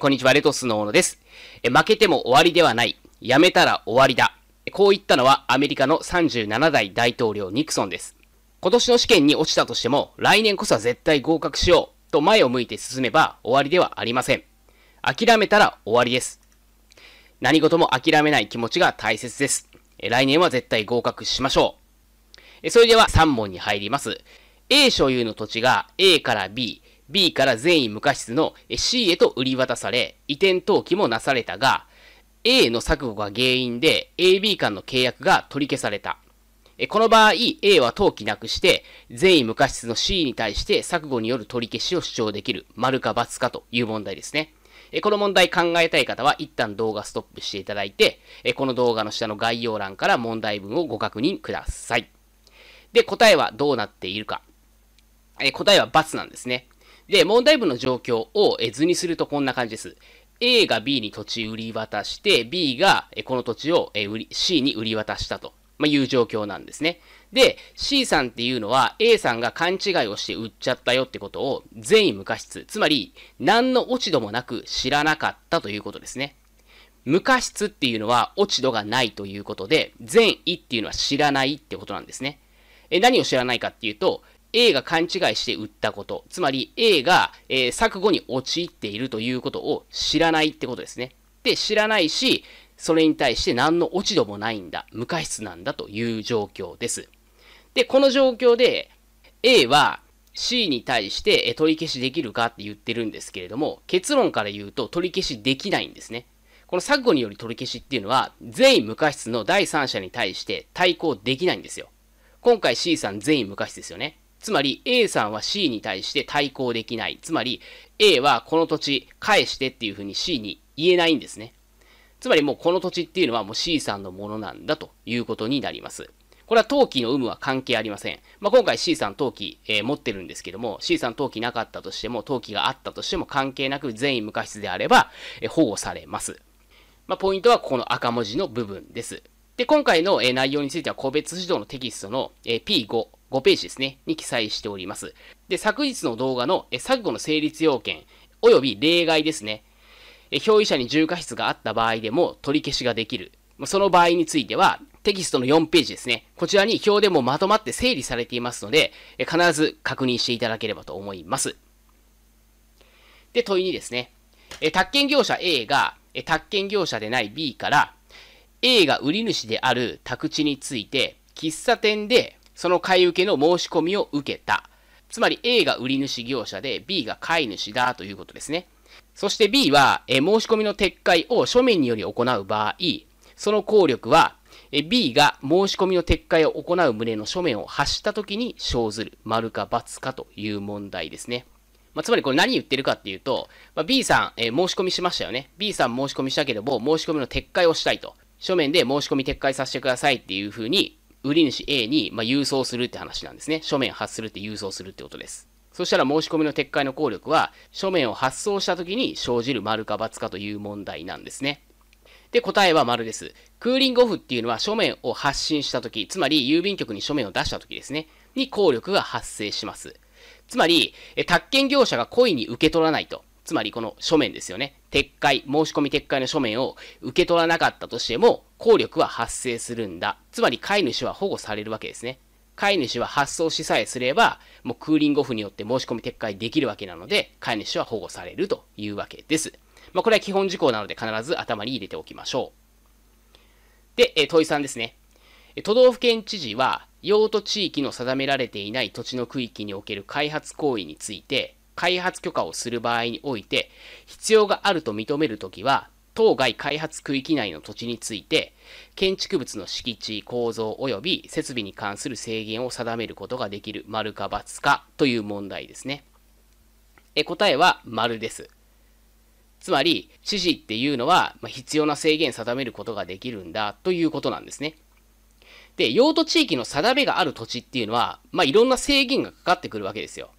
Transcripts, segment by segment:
こんにちは、レトスの小野です。負けても終わりではない。やめたら終わりだ。こう言ったのはアメリカの37代大統領ニクソンです。今年の試験に落ちたとしても、来年こそは絶対合格しようと前を向いて進めば終わりではありません。諦めたら終わりです。何事も諦めない気持ちが大切です。来年は絶対合格しましょう。それでは3問に入ります。A 所有の土地が A から B、B から全員無過失の C へと売り渡され、移転登記もなされたが、A の錯誤が原因で AB 間の契約が取り消された。この場合、A は登記なくして、全員無過失の C に対して錯誤による取り消しを主張できる、丸か×かという問題ですね。この問題考えたい方は一旦動画ストップしていただいて、この動画の下の概要欄から問題文をご確認ください。で、答えはどうなっているか。答えは×なんですね。で、問題文の状況を図にするとこんな感じです。A が B に土地売り渡して、B がこの土地を C に売り渡したと、まいう状況なんですね。で、C さんっていうのは A さんが勘違いをして売っちゃったよってことを善意無過失、つまり何の落ち度もなく知らなかったということですね。無過失っていうのは落ち度がないということで、善意っていうのは知らないってことなんですね。え何を知らないかっていうと、A が勘違いして売ったこと、つまり A が、えー、錯誤に陥っているということを知らないってことですね。で、知らないし、それに対して何の落ち度もないんだ、無過失なんだという状況です。で、この状況で A は C に対して取り消しできるかって言ってるんですけれども、結論から言うと取り消しできないんですね。この錯誤による取り消しっていうのは、全員無過失の第三者に対して対抗できないんですよ。今回 C さん全員無過失ですよね。つまり A さんは C に対して対抗できない。つまり A はこの土地返してっていうふうに C に言えないんですね。つまりもうこの土地っていうのはもう C さんのものなんだということになります。これは陶器の有無は関係ありません。まあ、今回 C さん陶器、えー、持ってるんですけども、C さん陶器なかったとしても、陶器があったとしても関係なく全員無過失であれば、えー、保護されます。まあ、ポイントはここの赤文字の部分です。で、今回の、えー、内容については個別指導のテキストの、え P5 5ページですね、に記載しております。で、昨日の動画の錯誤の成立要件、及び例外ですね。表意者に重過失があった場合でも取り消しができる。その場合については、テキストの4ページですね。こちらに表でもまとまって整理されていますので、必ず確認していただければと思います。で、問い2ですね。宅建業者 A が宅建業者でない B から A が売り主である宅地について喫茶店でその買い受けの申し込みを受けた。つまり A が売り主業者で B が買い主だということですね。そして B は、え申し込みの撤回を書面により行う場合、その効力は、え B が申し込みの撤回を行う旨の書面を発した時に生ずる、丸か×かという問題ですね。まあ、つまりこれ何言ってるかっていうと、まあ、B さん、えー、申し込みしましたよね。B さん申し込みしたけども、申し込みの撤回をしたいと。書面で申し込み撤回させてくださいっていうふうに売り主 A に、ま郵送するって話なんですね。書面発するって郵送するってことです。そしたら申し込みの撤回の効力は、書面を発送した時に生じる丸か×かという問題なんですね。で、答えは丸です。クーリングオフっていうのは書面を発信した時、つまり郵便局に書面を出した時ですね、に効力が発生します。つまり、宅建業者が故意に受け取らないと。つまりこの書面ですよね。撤回、申し込み撤回の書面を受け取らなかったとしても、効力は発生するんだ。つまり飼い主は保護されるわけですね。飼い主は発送しさえすれば、もうクーリングオフによって申し込み撤回できるわけなので、飼い主は保護されるというわけです。まあ、これは基本事項なので必ず頭に入れておきましょう。で、え問いさんですね。都道府県知事は、用途地域の定められていない土地の区域における開発行為について、開発許可をする場合において、必要があると認めるときは、当該開発区域内の土地について、建築物の敷地、構造及び設備に関する制限を定めることができる、丸か×かという問題ですね。え答えは丸です。つまり、指示っていうのは、ま必要な制限定めることができるんだということなんですね。で、用途地域の定めがある土地っていうのは、まあ、いろんな制限がかかってくるわけですよ。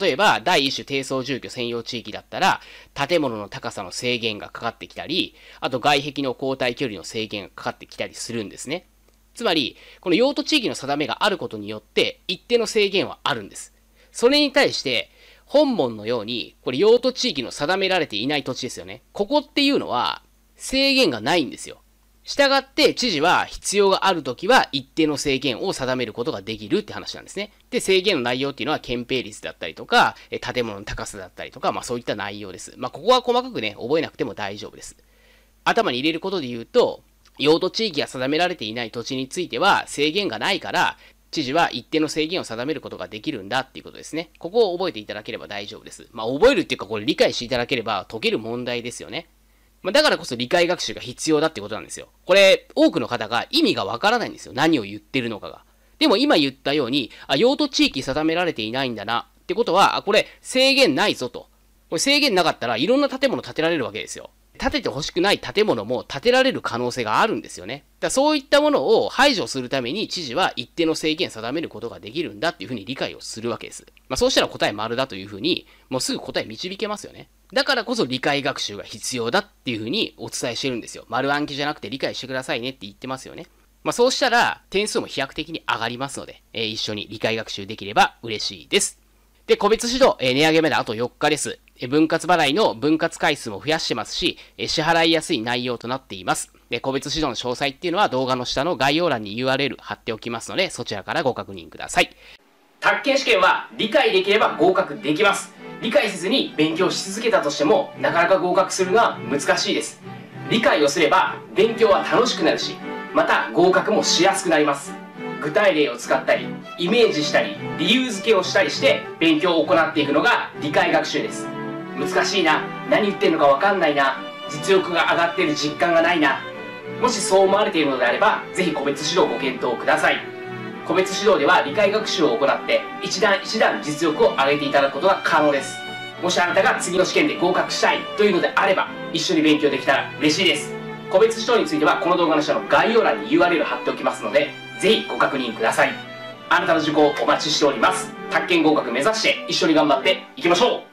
例えば、第一種低層住居専用地域だったら、建物の高さの制限がかかってきたり、あと外壁の交代距離の制限がかかってきたりするんですね。つまり、この用途地域の定めがあることによって、一定の制限はあるんです。それに対して、本門のように、これ用途地域の定められていない土地ですよね。ここっていうのは、制限がないんですよ。したがって知事は必要があるときは一定の制限を定めることができるって話なんですね。で、制限の内容っていうのは憲兵率だったりとか、建物の高さだったりとか、まあそういった内容です。まあここは細かくね、覚えなくても大丈夫です。頭に入れることで言うと、用途地域が定められていない土地については制限がないから、知事は一定の制限を定めることができるんだっていうことですね。ここを覚えていただければ大丈夫です。まあ覚えるっていうかこれ理解していただければ解ける問題ですよね。まあ、だからこそ理解学習が必要だってことなんですよ。これ、多くの方が意味がわからないんですよ。何を言ってるのかが。でも今言ったように、あ、用途地域定められていないんだなってことは、あ、これ制限ないぞと。これ制限なかったらいろんな建物建てられるわけですよ。建ててほしくない建物も建てられる可能性があるんですよね。だそういったものを排除するために知事は一定の制限定めることができるんだっていうふうに理解をするわけです。まあ、そうしたら答え丸だというふうに、もうすぐ答え導けますよね。だからこそ理解学習が必要だっていうふうにお伝えしてるんですよ。丸暗記じゃなくて理解してくださいねって言ってますよね。まあ、そうしたら点数も飛躍的に上がりますので、えー、一緒に理解学習できれば嬉しいです。で、個別指導、えー、値上げまであと4日です。分割払いの分割回数も増やしてますし、支払いやすい内容となっています。で、個別指導の詳細っていうのは動画の下の概要欄に URL 貼っておきますので、そちらからご確認ください。宅建試験は理解できれば合格できます。理解せずに勉強し続けたとしても、なかなか合格するのは難しいです。理解をすれば勉強は楽しくなるし、また合格もしやすくなります。具体例を使ったり、イメージしたり、理由付けをしたりして勉強を行っていくのが理解学習です。難しいな何言ってんのか分かんないな実力が上がってる実感がないなもしそう思われているのであればぜひ個別指導をご検討ください個別指導では理解学習を行って一段一段実力を上げていただくことが可能ですもしあなたが次の試験で合格したいというのであれば一緒に勉強できたら嬉しいです個別指導についてはこの動画の下の概要欄に URL 貼っておきますのでぜひご確認くださいあなたの受講お待ちしております宅建合格目指して一緒に頑張っていきましょう